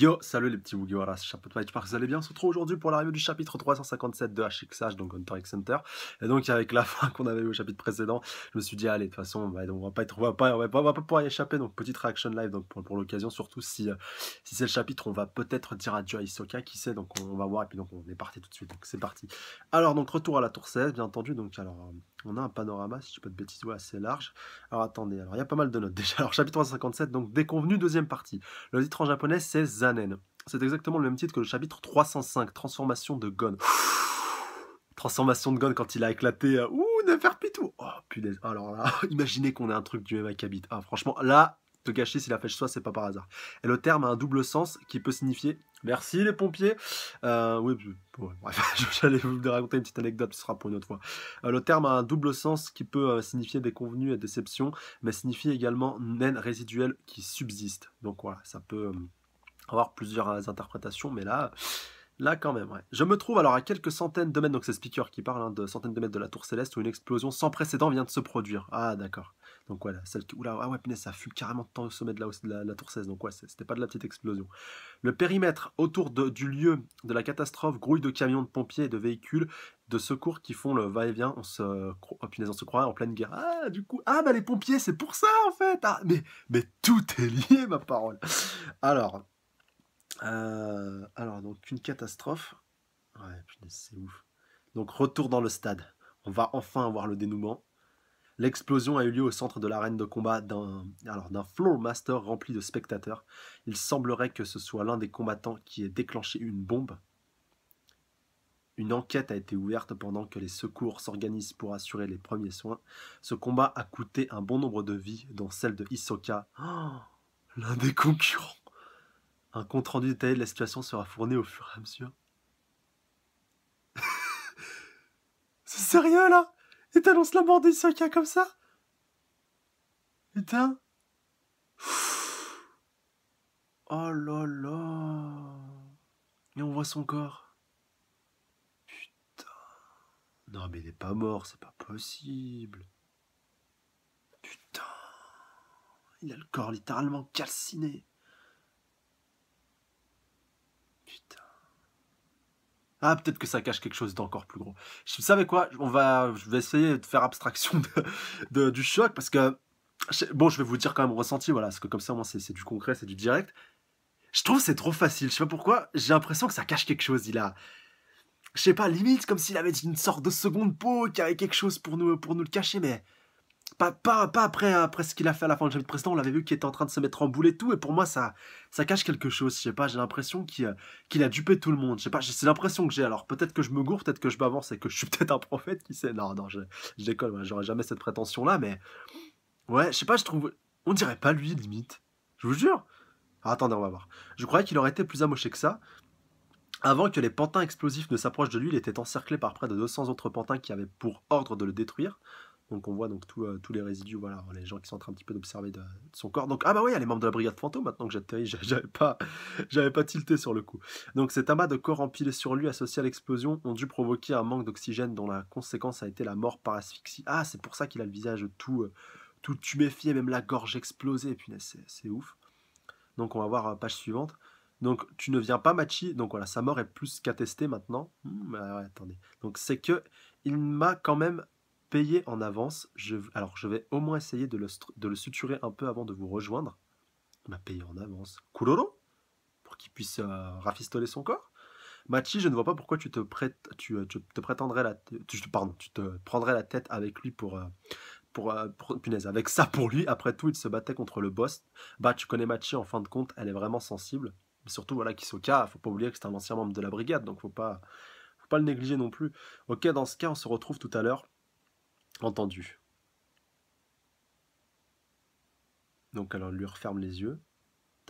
Yo, salut les petits Mugiwara, Chapeau de j'espère que vous allez bien. On se retrouve aujourd'hui pour l'arrivée du chapitre 357 de HXH, donc Hunter x Hunter. Et donc, avec la fin qu'on avait eu au chapitre précédent, je me suis dit, allez, de toute façon, bah, donc, on va pas va pas, on va pouvoir y échapper. Donc, petite réaction live donc, pour, l'occasion, surtout si, euh, si c'est le chapitre, on va peut-être dire adieu à Isoka, qui sait, donc on, va voir. Et puis, donc, on est parti tout de suite, donc c'est parti. Alors, donc, retour à la tour 16, bien entendu. Donc, alors, euh, on a un panorama, si je dis pas de bêtises, ouais, assez large. Alors, attendez, alors, il y a pas mal de notes déjà. Alors, chapitre 357, donc, déconvenu, deuxième partie. Le titre en japonais, c'est c'est exactement le même titre que le chapitre 305, Transformation de Gon. Transformation de Gon quand il a éclaté. Euh, ouh, Neferpitou Oh punaise. Alors là, imaginez qu'on ait un truc du même acabit. Ah, franchement, là, te gâcher si la flèche soit, c'est pas par hasard. Et le terme a un double sens qui peut signifier merci les pompiers. Euh, oui, bref, j'allais vous raconter une petite anecdote, ce sera pour une autre fois. Euh, le terme a un double sens qui peut signifier des convenus et déception, mais signifie également naine résiduelle qui subsiste. Donc voilà, ça peut avoir plusieurs euh, interprétations, mais là, là quand même, ouais. Je me trouve alors à quelques centaines de mètres, donc c'est Speaker qui parle, hein, de centaines de mètres de la tour céleste, où une explosion sans précédent vient de se produire. Ah, d'accord. Donc voilà, celle qui... Oula, ah ouais, punaise, ça fume carrément temps au sommet de la, la tour 16, donc ouais, c'était pas de la petite explosion. Le périmètre autour du lieu de la catastrophe grouille de camions de pompiers et de véhicules de secours qui font le va-et-vient, on se, oh, on se croirait en pleine guerre. Ah, du coup, ah bah les pompiers, c'est pour ça en fait. Ah, mais, mais tout est lié, ma parole. Alors, euh, alors, donc, une catastrophe. Ouais, c'est ouf. Donc, retour dans le stade. On va enfin avoir le dénouement. L'explosion a eu lieu au centre de l'arène de combat d'un Floor Master rempli de spectateurs. Il semblerait que ce soit l'un des combattants qui ait déclenché une bombe. Une enquête a été ouverte pendant que les secours s'organisent pour assurer les premiers soins. Ce combat a coûté un bon nombre de vies, dont celle de Hisoka, oh, l'un des concurrents. Un compte rendu détaillé de la situation sera fourni au fur et à mesure. C'est sérieux là Et t'annonces la mort des a comme ça Putain Oh là là Et on voit son corps. Putain Non mais il est pas mort, c'est pas possible Putain Il a le corps littéralement calciné Ah, peut-être que ça cache quelque chose d'encore plus gros. Vous savez quoi on va, Je vais essayer de faire abstraction du choc parce que. Bon, je vais vous dire quand même ressenti, voilà, parce que comme ça, moi, c'est du concret, c'est du direct. Je trouve c'est trop facile. Je sais pas pourquoi, j'ai l'impression que ça cache quelque chose. Il a. Je sais pas, limite, comme s'il avait une sorte de seconde peau qui avait quelque chose pour nous, pour nous le cacher, mais. Pas, pas, pas, après, hein, après ce qu'il a fait à la fin de chapitre précédent, on l'avait vu qu'il était en train de se mettre en boule et tout, et pour moi ça, ça cache quelque chose, je sais pas, j'ai l'impression qu'il euh, a dupé tout le monde, je sais pas, c'est l'impression que j'ai, alors peut-être que je me gourre, peut-être que je m'avance et que je suis peut-être un prophète, qui sait, non, non, je, décolle, j'aurais jamais cette prétention-là, mais ouais, je sais pas, je trouve, on dirait pas lui, limite, je vous jure. Ah, attendez, on va voir. Je croyais qu'il aurait été plus amoché que ça, avant que les pantins explosifs ne s'approchent de lui, il était encerclé par près de 200 autres pantins qui avaient pour ordre de le détruire. Donc on voit donc euh, tous les résidus, voilà, les gens qui sont en train un petit peu d'observer de, son corps. Donc ah bah oui, elle les membres de la brigade fantôme maintenant que j'atterris, j'avais pas, j'avais pas tilté sur le coup. Donc cet amas de corps empilés sur lui associé à l'explosion ont dû provoquer un manque d'oxygène dont la conséquence a été la mort par asphyxie. Ah c'est pour ça qu'il a le visage tout, euh, tout tuméfié, même la gorge explosée. Punaise, c'est ouf. Donc on va voir euh, page suivante. Donc tu ne viens pas, Machi. Donc voilà, sa mort est plus qu'attestée maintenant. mais hmm, bah attendez. Donc c'est que il m'a quand même payé en avance. alors, je vais au moins essayer de le, de suturer un peu avant de vous rejoindre. M'a payé en avance. Kuroro Pour qu'il puisse euh, rafistoler son corps Machi, je ne vois pas pourquoi tu te, prêtes euh, tu, te prétendrais la tu, pardon, tu te prendrais la tête avec lui euh, pour, punaise, avec ça pour lui. Après tout, il se battait contre le boss. Bah, tu connais Machi, en fin de compte, elle est vraiment sensible. Mais surtout, voilà, Kisoka, faut pas oublier que c'est un ancien membre de la brigade, donc faut pas, faut pas le négliger non plus. Ok, dans ce cas, on se retrouve tout à l'heure entendu. Donc alors lui referme les yeux.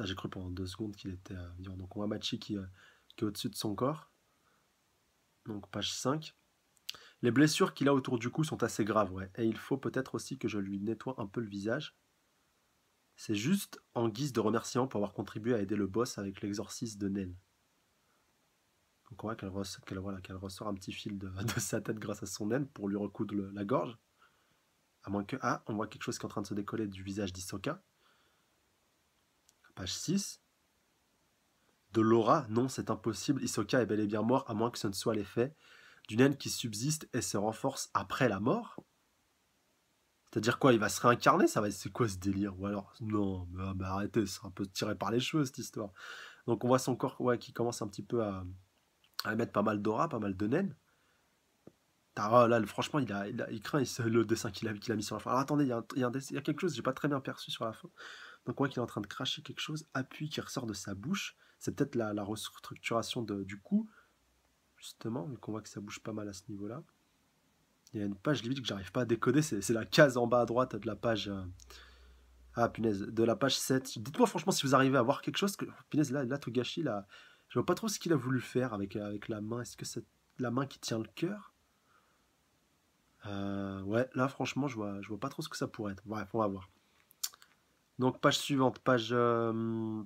J'ai cru pendant deux secondes qu'il était euh, vivant. Donc on voit Machi euh, qui, est au-dessus de son corps. Donc page 5. Les blessures qu'il a autour du cou sont assez graves, ouais. Et il faut peut-être aussi que je lui nettoie un peu le visage. C'est juste en guise de remerciement pour avoir contribué à aider le boss avec l'exorcisme de Nen. Donc on voit qu'elle ressort, un petit fil de, sa tête grâce à son naine pour lui recoudre la gorge. À moins que... Ah, on voit quelque chose qui est en train de se décoller du visage d'Isoka. Page 6. De l'aura, non, c'est impossible. Isoka est bel et bien mort, à moins que ce ne soit l'effet d'une haine qui subsiste et se renforce après la mort. C'est-à-dire quoi Il va se réincarner va C'est quoi ce délire Ou alors, non, ah, mais arrêtez, c'est un peu tiré par les cheveux cette histoire. Donc on voit son corps ouais, qui commence un petit peu à, va mettre pas mal d'aura, pas mal de naines. Tara, là, franchement, il, a, il, craint le dessin qu'il a, mis sur la fin. Alors attendez, il y a, quelque chose j'ai pas très bien perçu sur la fin. Donc on voit qu'il est en train de cracher quelque chose, appui qui ressort de sa bouche. C'est peut-être la, restructuration du cou, justement, vu qu'on voit que ça bouge pas mal à ce niveau-là. Il y a une page limite que j'arrive pas à décoder, c'est la case en bas à droite de la page... Euh, ah punaise, de la page 7. Dites-moi franchement si vous arrivez à voir quelque chose. Que... Punaise, là, là gâchis là, je vois pas trop ce qu'il a voulu faire avec, euh, avec la main. Est-ce que c'est la main qui tient le cœur euh, Ouais, là franchement, je vois, je vois pas trop ce que ça pourrait être. Bref, on va voir. Donc page suivante, page, euh,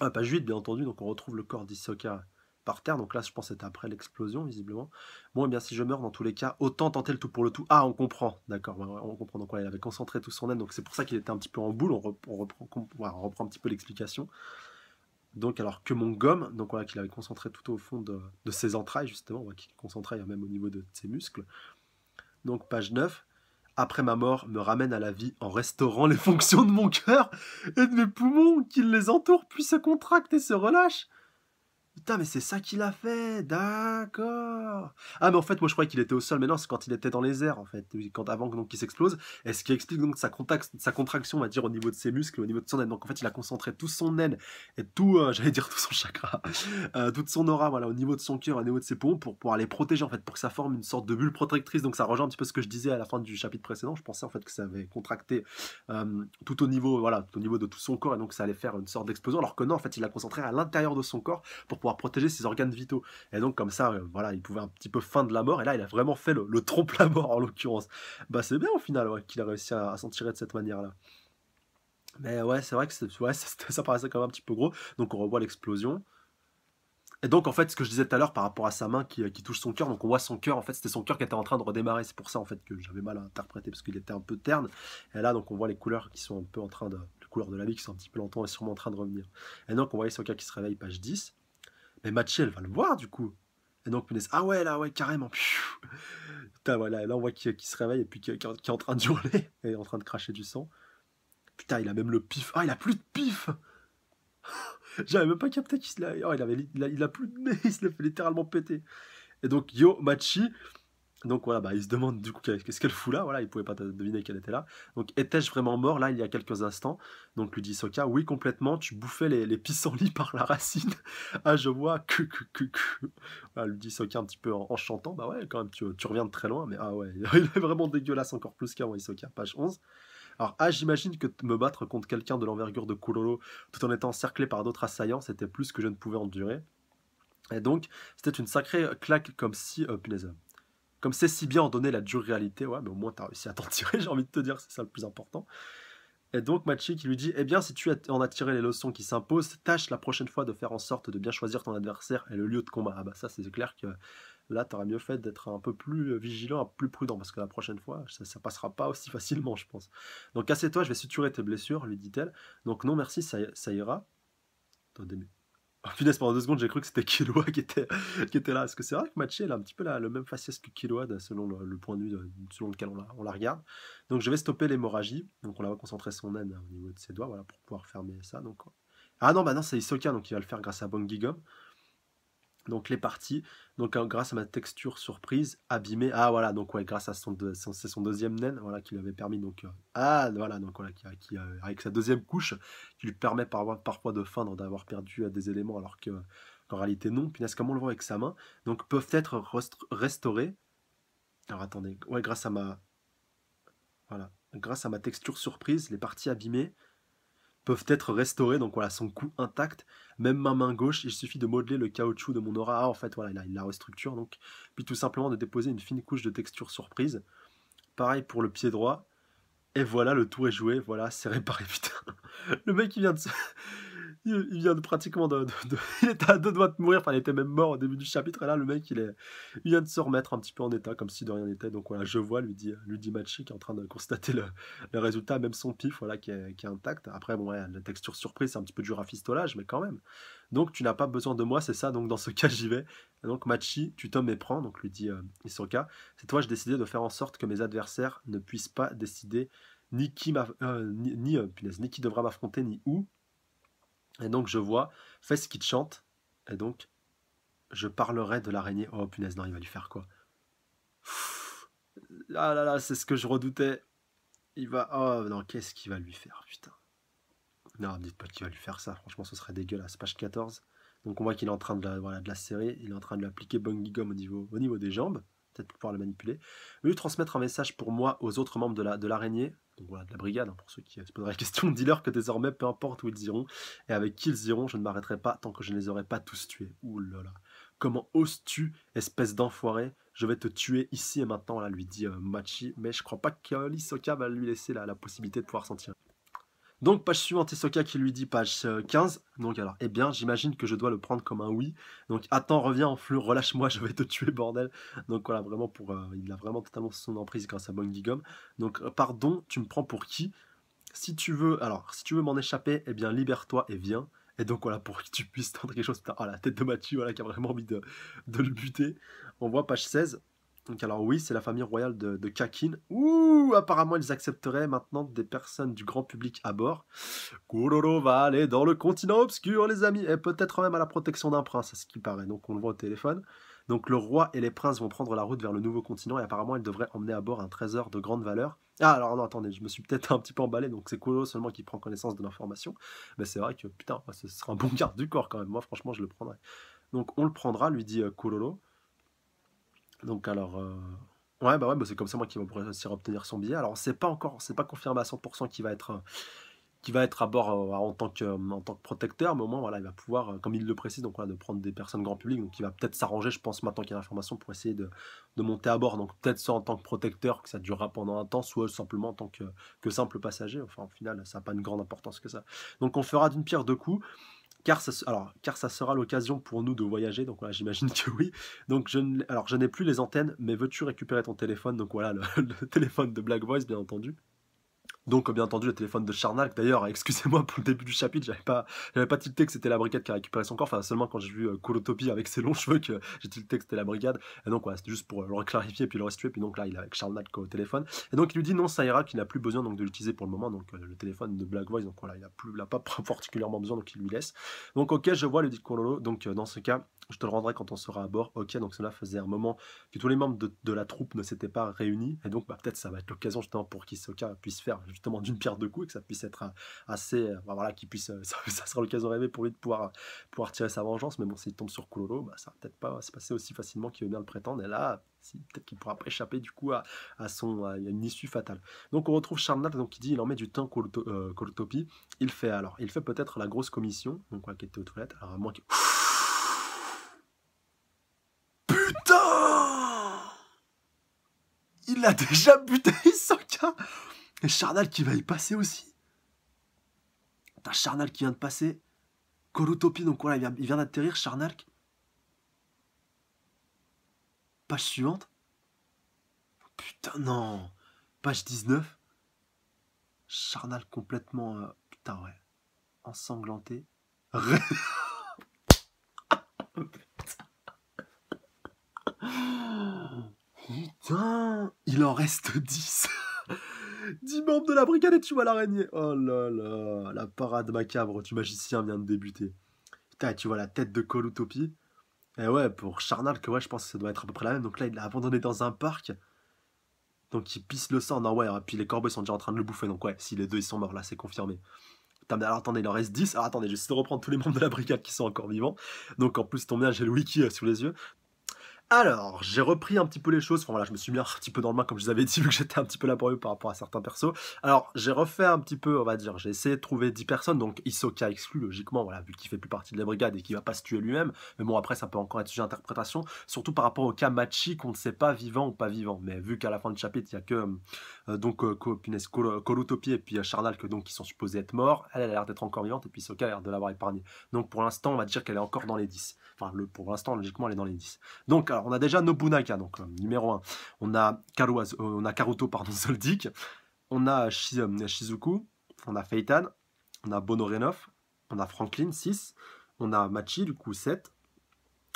ah, page 8 bien entendu. Donc on retrouve le corps d'Isoka par terre. Donc là, je pense que c'était après l'explosion, visiblement. Bon, eh bien, si je meurs, dans tous les cas, autant tenter le tout pour le tout. Ah, on comprend, d'accord, on comprend. Donc, ouais, il avait concentré tout son aide, donc c'est pour ça qu'il était un petit peu en boule. On on reprend, on reprend un petit peu l'explication. Donc, alors que mon gomme, donc voilà, qu'il avait concentré tout au fond de, ses entrailles, justement, qu'il concentrait hein, même au niveau de, ses muscles. Donc, page 9. Après ma mort, me ramène à la vie en restaurant les fonctions de mon cœur et de mes poumons, qui les entourent, puis se contractent et se relâchent. Putain, mais c'est ça qu'il a fait D'accord Ah, mais en fait, moi je croyais qu'il était au sol, mais non, c'est quand il était dans les airs, en fait, quand, avant qu'il s'explose. Et ce qui explique donc sa, contact, sa contraction, on va dire, au niveau de ses muscles, au niveau de son aile. Donc en fait, il a concentré tout son aile et tout, euh, j'allais dire tout son chakra, euh, toute son aura, voilà, au niveau de son cœur, au niveau de ses poumons, pour pouvoir les protéger, en fait, pour que ça forme une sorte de bulle protectrice. Donc ça rejoint un petit peu ce que je disais à la fin du chapitre précédent. Je pensais en fait que ça avait contracté euh, tout au niveau, voilà, tout au niveau de tout son corps, et donc ça allait faire une sorte d'explosion, alors que non, en fait, il l'a concentré à l'intérieur de son corps pour pouvoir protéger ses organes vitaux. Et donc comme ça, euh, voilà, il pouvait un petit peu feindre la mort. Et là, il a vraiment fait le, trompe la mort en l'occurrence. Bah c'est bien au final qu'il a réussi à, s'en tirer de cette manière-là. Mais ouais, c'est vrai que ça, ça, paraissait quand même un petit peu gros. Donc on revoit l'explosion. Et donc en fait, ce que je disais tout à l'heure par rapport à sa main euh, qui, touche son cœur, donc on voit son cœur, en fait c'était son cœur qui était en train de redémarrer. C'est pour ça en fait que j'avais mal à interpréter parce qu'il était un peu terne. Et là donc on voit les couleurs qui sont un peu en train de, les couleurs de la vie qui sont un petit peu longtemps et sûrement en train de revenir. Et donc on voit son cœur qui se réveille, page 10. Mais Machi elle va le voir du coup. Et donc, me Ah ouais, là, ouais, carrément. Putain, voilà, là, on voit qu'il se réveille et puis qu'il est en train de jurer et en train de cracher du sang. Putain, il a même le pif. Ah, il a plus de pif J'avais même pas capté qu'il a... Oh, il, avait... il a plus de nez, il se l'a fait littéralement péter. Et donc, yo, Machi, donc voilà, bah, il se demande du coup qu'est-ce qu'elle fout là, voilà, il pouvait pas deviner qu'elle était là. Donc étais-je vraiment mort là il y a quelques instants Donc lui dit Soka, oui complètement, tu bouffais les, pissenlits par la racine. ah je vois, que que que que. Ah, lui dit Soka un petit peu en, chantant, bah ouais quand même tu, reviens de très loin, mais ah ouais, il est vraiment dégueulasse encore plus qu'avant Isoka, page 11. Alors, ah, j'imagine que me battre contre quelqu'un de l'envergure de Kuroro tout en étant encerclé par d'autres assaillants, c'était plus que je ne pouvais endurer. Et donc, c'était une sacrée claque comme si, euh, comme c'est si bien en donner la dure réalité, ouais, mais au moins as réussi à t'en tirer, j'ai envie de te dire, c'est ça le plus important. Et donc Machi qui lui dit, eh bien si tu en as tiré les leçons qui s'imposent, tâche la prochaine fois de faire en sorte de bien choisir ton adversaire et le lieu de combat. Ah bah ça c'est clair que là t'auras mieux fait d'être un peu plus euh, vigilant, un plus prudent, parce que la prochaine fois ça, passera pas aussi facilement je pense. Donc assez toi je vais suturer tes blessures, lui dit-elle. Donc non merci, ça, ça ira. Attendez Oh, punaise, pendant deux secondes, j'ai cru que c'était Kiloa qui était, qui était là. Parce que c'est vrai que Matché, a un petit peu la, le même faciès que Kiloa selon le, point de vue, selon lequel on la, on la, regarde. Donc je vais stopper l'hémorragie. Donc on la va concentrer son aine au niveau de ses doigts, voilà, pour pouvoir fermer ça. Donc, ah non, bah non, c'est Isoka, donc il va le faire grâce à Bangigom donc les parties, donc hein, grâce à ma texture surprise, abîmée, ah voilà, donc ouais, grâce à son, son deuxième naine, voilà, qui lui avait permis, donc, euh, ah voilà, donc voilà, qui, avec sa deuxième couche, qui lui permet parfois, de feindre d'avoir perdu euh, des éléments, alors que, en réalité non, nest comme on le voit avec sa main, donc peuvent être restaurés, alors attendez, ouais, grâce à ma, voilà, grâce à ma texture surprise, les parties abîmées, peuvent être restaurés, donc voilà, son cou intact. Même ma main gauche, il suffit de modeler le caoutchouc de mon aura. Ah, en fait, voilà, il, il la restructure, donc. Puis tout simplement de déposer une fine couche de texture surprise. Pareil pour le pied droit. Et voilà, le tour est joué, voilà, c'est réparé, putain. Le mec, il vient de se il vient de pratiquement de, de, Il était à deux doigts de mourir, enfin il était même mort au début du chapitre, et là le mec il, est, il vient de se remettre un petit peu en état, comme si de rien n'était. Donc voilà, je vois, lui dit, lui Machi qui est en train de constater le, résultat, même son pif voilà, qui, est, intact. Après, bon, la texture surprise, c'est un petit peu du rafistolage, mais quand même. Donc tu n'as pas besoin de moi, c'est ça, donc dans ce cas j'y vais. donc Machi, tu te méprends, donc lui dit euh, Isoka, c'est toi, j'ai décidé de faire en sorte que mes adversaires ne puissent pas décider ni qui, m'a euh, ni, euh, ni qui devra m'affronter, ni où. Et donc je vois fais ce qui chante, et donc je parlerai de l'araignée. Oh punaise, non, il va lui faire quoi Là ah là là, c'est ce que je redoutais. Il va. Oh non, qu'est-ce qu'il va lui faire, putain Non, dites pas qu'il va lui faire ça, franchement, ce serait dégueulasse. Page 14. Donc on voit qu'il est en train de la, voilà, de la serrer, il est en train de l'appliquer appliquer Bungie Gum au niveau, au niveau des jambes, peut-être pour pouvoir le manipuler. Lui transmettre un message pour moi aux autres membres de l'araignée, la, donc voilà, de la brigade, hein, pour ceux qui se poseraient la question. Dis-leur que désormais, peu importe où ils iront et avec qui ils iront, je ne m'arrêterai pas tant que je ne les aurai pas tous tués. Ouh là là. Comment oses-tu, espèce d'enfoiré Je vais te tuer ici et maintenant, là, lui dit euh, Machi. Mais je crois pas que Lisoka va lui laisser la, la possibilité de pouvoir sentir... Donc page suivante, Hisoka qui lui dit page 15. Euh, donc alors, eh bien, j'imagine que je dois le prendre comme un oui. Donc attends, reviens en fleur, relâche-moi, je vais te tuer, bordel. Donc voilà, vraiment pour, euh, il a vraiment totalement son emprise grâce à Bongigom. Donc euh, pardon, tu me prends pour qui Si tu veux, alors si tu veux m'en échapper, eh bien libère-toi et viens. Et donc voilà, pour que tu puisses tendre quelque chose, putain, oh, la tête de Mathieu, voilà, qui a vraiment envie de, de le buter. On voit page 16. Donc alors oui, c'est la famille royale de, Kakin. Ouh, apparemment ils accepteraient maintenant des personnes du grand public à bord. Kuroro va aller dans le continent obscur, les amis, et peut-être même à la protection d'un prince, à ce qui paraît. Donc on le voit au téléphone. Donc le roi et les princes vont prendre la route vers le nouveau continent et apparemment ils devraient emmener à bord un trésor de grande valeur. Ah alors non, attendez, je me suis peut-être un petit peu emballé, donc c'est Kuroro seulement qui prend connaissance de l'information. Mais c'est vrai que putain, ce sera un bon garde du corps quand même. Moi franchement, je le prendrai. Donc on le prendra, lui dit euh, Kuroro. Donc alors, euh, ouais, bah ouais, bah, c'est comme ça moi qui va réussir à obtenir son billet. Alors c'est pas encore, c'est pas confirmé à 100% qu'il va être, qui va être à bord euh, en tant que, en tant que protecteur, mais au moins voilà, il va pouvoir, euh, comme il le précise, donc voilà, de prendre des personnes grand public, donc il va peut-être s'arranger, je pense maintenant qu'il y a l'information pour essayer de, de, monter à bord, donc peut-être soit en tant que protecteur que ça durera pendant un temps, soit simplement en tant que, que simple passager. Enfin au final, ça n'a pas une grande importance que ça. Donc on fera d'une pierre deux coups car ça, alors, car ça sera l'occasion pour nous de voyager, donc voilà, j'imagine que oui. Donc je, alors je n'ai plus les antennes, mais veux-tu récupérer ton téléphone Donc voilà, le, le téléphone de Black Voice, bien entendu. Donc, bien entendu, le téléphone de Charnac. D'ailleurs, excusez-moi pour le début du chapitre, j'avais pas, j'avais pas tilté que c'était la brigade qui a récupéré son corps. Enfin, seulement quand j'ai vu euh, Kurotopi avec ses longs cheveux que j'ai tilté que c'était la brigade. Et donc, voilà, c'était juste pour euh, le clarifier puis le restituer. Puis donc là, il est avec Charnac au téléphone. Et donc, il lui dit non, ça ira, qu'il n'a plus besoin donc de l'utiliser pour le moment. Donc, euh, le téléphone de Black Voice, donc voilà, il n'a plus, il pas particulièrement besoin, donc il lui laisse. Donc, ok, je vois, le dit Kuroro. Donc, dans ce cas, je te le rendrai quand on sera à bord. Ok, donc cela faisait un moment que tous les membres de, la troupe ne s'étaient pas réunis. Et donc, bah, peut-être ça va être l'occasion justement pour qu'Isoka puisse faire justement d'une pierre deux coups et que ça puisse être euh, assez. Euh, bah, voilà, qu'il puisse. Euh, ça, sera l'occasion rêvée pour lui de pouvoir, pouvoir tirer sa vengeance. Mais bon, s'il tombe sur Kulolo, bah, ça va peut-être pas se passer aussi facilement qu'il veut le prétendre. Et là, peut-être qu'il pourra échapper du coup à, son, à une issue fatale. Donc, on retrouve Charnat donc, qui dit il en met du temps Kulotopi. il fait alors, il fait peut-être la grosse commission, donc qui était aux toilettes, alors moins a déjà buté, tient. Et Charnal qui va y passer aussi. T'as Charnal qui vient de passer. Kolotopi, donc voilà, il vient, d'atterrir, Charnal. Page suivante. Putain, non Page 19. Charnal complètement... Euh, putain, ouais. Ensanglanté. Ré il en reste 10. 10 membres de la brigade et tu vois l'araignée. Oh là là, la parade macabre du magicien vient de débuter. Putain, tu vois la tête de Colutopie. Et eh ouais, pour Charnal, que ouais, je pense que ça doit être à peu près la même. Donc là, il l'a abandonné dans un parc. Donc il pisse le sang. Non, ouais, et puis les corbeaux sont déjà en train de le bouffer. Donc ouais, si les deux ils sont morts, là, c'est confirmé. alors attendez, il en reste 10. Alors attendez, j'essaie de reprendre tous les membres de la brigade qui sont encore vivants. Donc en plus, tombe bien, j'ai le wiki euh, sous les yeux. Alors, j'ai repris un petit peu les choses. Enfin, voilà, je me suis mis un petit peu dans le main, comme je vous avais dit, vu que j'étais un petit peu laborieux par rapport à certains persos. Alors, j'ai refait un petit peu, on va dire, j'ai essayé de trouver 10 personnes. Donc, Isoka exclu, logiquement, voilà, vu qu'il fait plus partie de la brigade et qu'il va pas se tuer lui-même. Mais bon, après, ça peut encore être sujet d'interprétation. Surtout par rapport au cas qu'on ne sait pas vivant ou pas vivant. Mais vu qu'à la fin du chapitre, il y a que, euh, donc, euh, et puis euh, Charnal, que donc, qui sont supposés être morts. Elle, a l'air d'être encore vivante et puis Isoka a l'air de l'avoir épargnée. Donc, pour l'instant, on va dire qu'elle est encore dans les 10. Enfin, pour l'instant, logiquement, elle est dans les 10. Donc, alors, on a déjà Nobunaka, donc euh, numéro 1. On a, euh, on a Karuto, pardon, Soldik. On a euh, Shizuku. On a Feitan. On a Bonorenov. On a Franklin, 6. On a Machi, du coup, 7.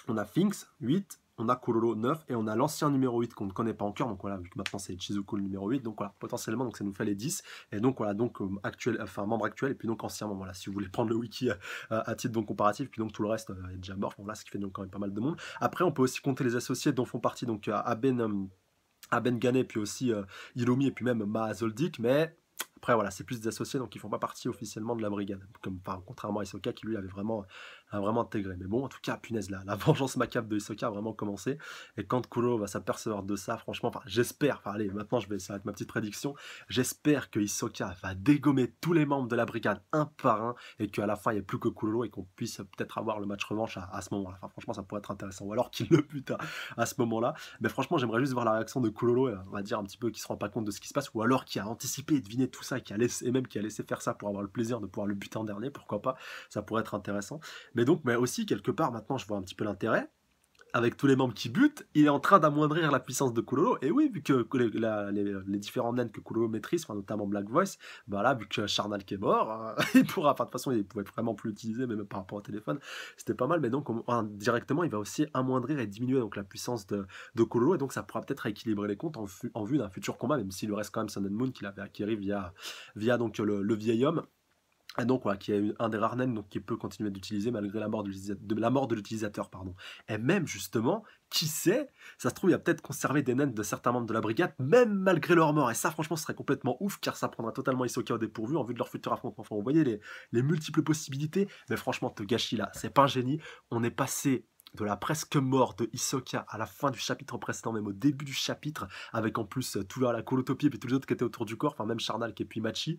On a Finks, 8 on a Kororo 9 et on a l'ancien numéro 8 qu'on ne connaît pas encore. Donc voilà, vu que maintenant c'est Chizuko le numéro 8, donc voilà, potentiellement, donc ça nous fait les 10. Et donc voilà, donc euh, actuel, enfin membre actuel et puis donc ancien membre. Voilà, si vous voulez prendre le wiki euh, à, titre donc comparatif, puis donc tout le reste euh, est déjà mort. Bon, ce qui fait donc quand même pas mal de monde. Après, on peut aussi compter les associés dont font partie donc Aben, Aben Gane, puis aussi Hiromi, et puis même Maazoldik, mais après, voilà, c'est plus des associés, donc ils font pas partie officiellement de la brigade. Comme, contrairement à Isoka qui lui avait vraiment, vraiment intégré. Mais bon, en tout cas, punaise, là, la vengeance macabre de Isoka a vraiment commencé. Et quand Kuro va s'apercevoir de ça, franchement, enfin, j'espère, enfin, allez, maintenant je vais être ma petite prédiction. J'espère que Isoka va dégommer tous les membres de la brigade un par un et qu'à la fin, il n'y ait plus que Kuro et qu'on puisse peut-être avoir le match revanche à, ce moment-là. Enfin, franchement, ça pourrait être intéressant. Ou alors qu'il le putain à, ce moment-là. Mais franchement, j'aimerais juste voir la réaction de Kulolo, euh, on va dire un petit peu qu'il se rend pas compte de ce qui se passe, ou alors qui a anticipé et deviné tout qui a laissé, et même qui a laissé faire ça pour avoir le plaisir de pouvoir le buter en dernier, pourquoi pas, ça pourrait être intéressant. Mais donc, mais aussi, quelque part, maintenant, je vois un petit peu l'intérêt avec tous les membres qui butent, il est en train d'amoindrir la puissance de Kulolo. Et oui, vu que les, différents nains que Kulolo maîtrise, notamment Black Voice, voilà, bah vu que Charnal qui est mort, hein, il pourra, de toute façon, il pouvait vraiment plus l'utiliser, même par rapport au téléphone, c'était pas mal. Mais donc, directement, il va aussi amoindrir et diminuer donc, la puissance de, de et donc ça pourra peut-être équilibrer les comptes en, vue d'un futur combat, même s'il reste quand même Sun Moon qu'il avait acquis via, via donc, le vieil homme. Et ah, donc, voilà, qui est un des rares donc, qui peut continuer d'utiliser malgré la mort de l'utilisateur. pardon. Et même, justement, qui sait, ça se trouve, il a peut-être conservé des naines de certains membres de la brigade, même malgré leur mort. Et ça, franchement, ce serait complètement ouf, car ça prendrait totalement Isoka au dépourvu en vue de leur futur affrontement. Enfin, vous voyez les, multiples possibilités. Mais franchement, te gâchis là, c'est pas un génie. On est passé de la presque mort de Isoka à la fin du chapitre précédent, même au début du chapitre, avec en plus euh, tout là, la colotopie et puis tous les autres qui étaient autour du corps, enfin même Charnal qui est puis Machi,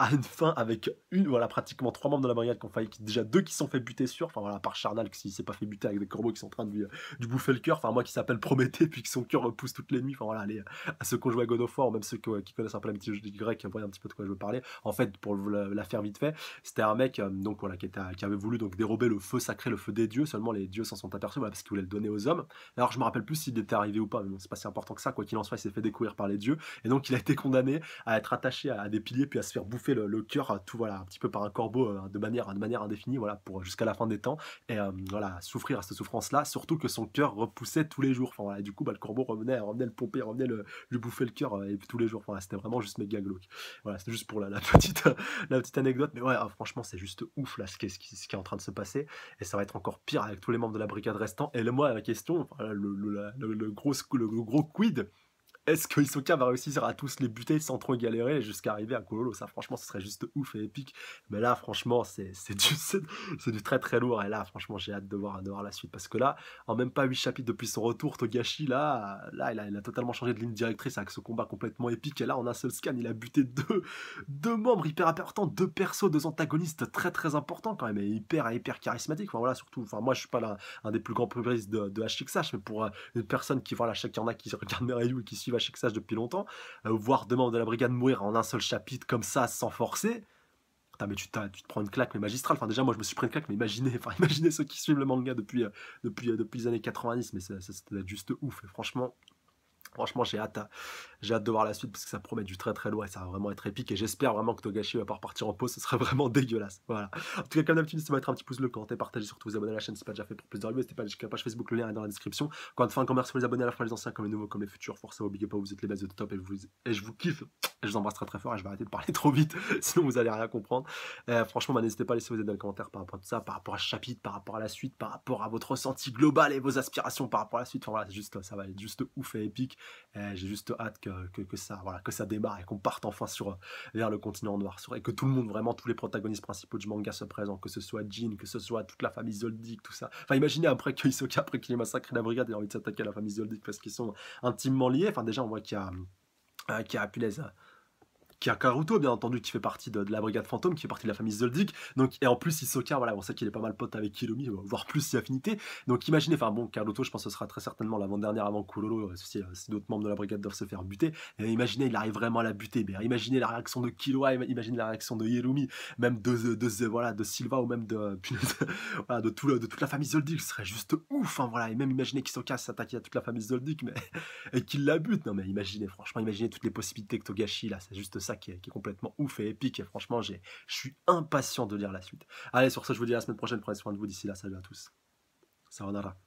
à une fin avec une, voilà, pratiquement trois membres de la brigade qui ont failli, déjà deux qui sont fait buter sur, enfin voilà, par Charnal, qui s'est pas fait buter avec des corbeaux qui sont en train de lui, euh, bouffer le cœur, enfin moi qui s'appelle Prométhée, puis que son cœur repousse toutes les nuits, enfin voilà, les, à ceux qu'on ont à God même ceux qui, connaissent un peu la mythologie grecque, voyez un petit peu de quoi je veux parler. En fait, pour la, faire vite fait, c'était un mec, euh, donc voilà, qui, avait voulu donc dérober le feu sacré, le feu des dieux, seulement les dieux s'en sont aperçus, parce qu'il voulait le donner aux hommes. Alors je me rappelle plus s'il était arrivé ou pas, mais c'est pas si important que ça, quoi qu'il en soit, il s'est fait découvrir par les dieux, et donc il a été condamné à être attaché à des piliers, puis à se faire bouffer le, le cœur tout voilà un petit peu par un corbeau euh, de manière de manière indéfinie voilà pour jusqu'à la fin des temps et euh, voilà souffrir à cette souffrance là surtout que son cœur repoussait tous les jours enfin du coup bah, le corbeau revenait revenait le pomper revenait le, lui bouffer le cœur euh, et tous les jours enfin, c'était vraiment juste méga glauque voilà c'était juste pour la, petite la petite anecdote mais ouais ah, franchement c'est juste ouf là ce qui, est, ce qui, est en train de se passer et ça va être encore pire avec tous les membres de la brigade restant et le moi la question le, le, le gros le gros quid est-ce que Hisoka va réussir à tous les buter sans trop galérer jusqu'à arriver à Kololo Ça, franchement, ce serait juste ouf et épique. Mais là, franchement, c'est du, du, très très lourd. Et là, franchement, j'ai hâte de voir, de voir, la suite. Parce que là, en même pas 8 chapitres depuis son retour, Togashi, là, là il, a, il a totalement changé de ligne directrice avec ce combat complètement épique. Et là, en un seul scan, il a buté deux, deux membres hyper importants, deux persos, deux antagonistes très très importants quand même. Et hyper, hyper charismatiques. voilà, surtout, enfin, moi, je suis pas là, un des plus grands publicistes de, de HXH, mais pour euh, une personne qui, voilà, chaque, y en a qui regarde reviews et qui suivent que sache depuis longtemps, euh, voir deux membres de la brigade mourir en un seul chapitre comme ça, sans forcer. Putain, mais tu, tu te prends une claque, mais magistrale. Enfin, déjà, moi, je me suis pris une claque, mais imaginez, enfin, imaginez ceux qui suivent le manga depuis, euh, depuis, euh, depuis les années 90, mais ça, ça, juste ouf. franchement, Franchement, j'ai hâte, hein. j'ai hâte de voir la suite parce que ça promet du très très loin, et ça va vraiment être épique. Et j'espère vraiment que Togashi va pas repartir en pause, ce serait vraiment dégueulasse. Voilà. En tout cas, comme d'habitude, n'hésitez pas mettre un petit pouce bleu, commenter, partager, surtout vous abonner à la chaîne si pas déjà fait pour plusieurs de vidéos. N'hésitez pas à la Facebook, le lien est dans la description. Quand enfin, comme merci pour les abonnés à la fois les anciens comme les nouveaux comme les futurs. forcez-vous, oubliez pas, vous êtes les bases de top et, vous, je vous kiffe. je vous embrasse très très fort et je vais arrêter de parler trop vite, sinon vous allez rien comprendre. Euh, franchement, bah, n'hésitez pas à laisser vos aides dans les commentaires par rapport à tout ça, par rapport à ce chapitre, par rapport à la suite, par rapport à votre ressenti global et vos aspirations par rapport à la suite. Enfin voilà, juste, ça va être juste ouf et épique. Euh, j'ai juste hâte que, ça, voilà, que ça démarre et qu'on parte enfin sur, vers le continent noir. et que tout le monde, vraiment, tous les protagonistes principaux du manga se présentent, que ce soit Jin, que ce soit toute la famille Zoldyck, tout ça. Enfin, imaginez après que Hisoka, après qu'il ait massacré la brigade, ait envie de s'attaquer à la famille Zoldyck parce qu'ils sont intimement liés. Enfin, déjà, on voit qu'il y a. Euh, qui a, qui a Karuto, bien entendu, qui fait partie de, la brigade fantôme, qui fait partie de la famille Zoldyck. Donc, et en plus, Hisoka, voilà, on sait qu'il est pas mal pote avec Kilomi, euh, voire plus si affinité. Donc, imaginez, enfin bon, Karuto, je pense que ce sera très certainement l'avant-dernière avant Kulolo, euh, euh, si, d'autres membres de la brigade doivent se faire buter. Et imaginez, il arrive vraiment à la buter. Mais imaginez la réaction de kiloa imaginez la réaction de Yerumi, même de, de, voilà, de Silva ou même de, voilà, de, tout de toute la famille Zoldyck. Ce serait juste ouf, hein, voilà. Et même imaginez Hisoka s'attaque à toute la famille Zoldyck mais, et qu'il la bute. Non, mais imaginez, franchement, imaginez toutes les possibilités que Togashi, là, c'est juste qui est, complètement ouf et épique. Et franchement, je suis impatient de lire la suite. Allez, sur ce, je vous dis à la semaine prochaine. Prenez soin de vous. D'ici là, salut à tous. Sayonara.